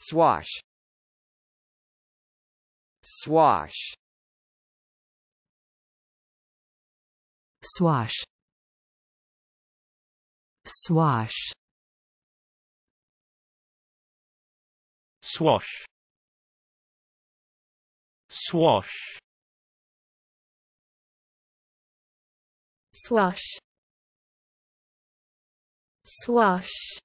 Swash Swash Swash Swash Swash Swash Swash Swash